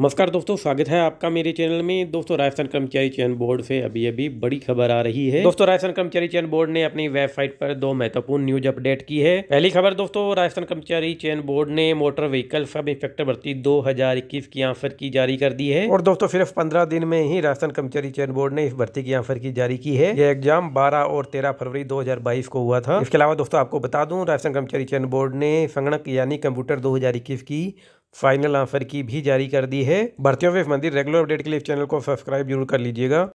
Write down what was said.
नमस्कार दोस्तों स्वागत है आपका मेरे चैनल में दोस्तों राजस्थान कर्मचारी चयन बोर्ड से अभी अभी बड़ी खबर आ रही है दोस्तों राजस्थान कर्मचारी चयन बोर्ड ने अपनी वेबसाइट पर दो महत्वपूर्ण न्यूज अपडेट की है पहली खबर दोस्तों राजस्थान कर्मचारी चयन बोर्ड ने मोटर व्हीकल सब इंस्पेक्टर भर्ती दो की आंसर की जारी कर दी है और दोस्तों सिर्फ पंद्रह दिन में ही राजस्थान कर्मचारी चयन बोर्ड ने इस भर्ती की आंसर की जारी की है यह एग्जाम बारह और तेरह फरवरी दो को हुआ था इसके अलावा दोस्तों आपको बता दू राजस्थान कर्मचारी चयन बोर्ड ने संगणक यानी कंप्यूटर दो की फाइनल ऑफर की भी जारी कर दी है भर्तियों पे मंदिर रेगुलर अपडेट के लिए इस चैनल को सब्सक्राइब जरूर कर लीजिएगा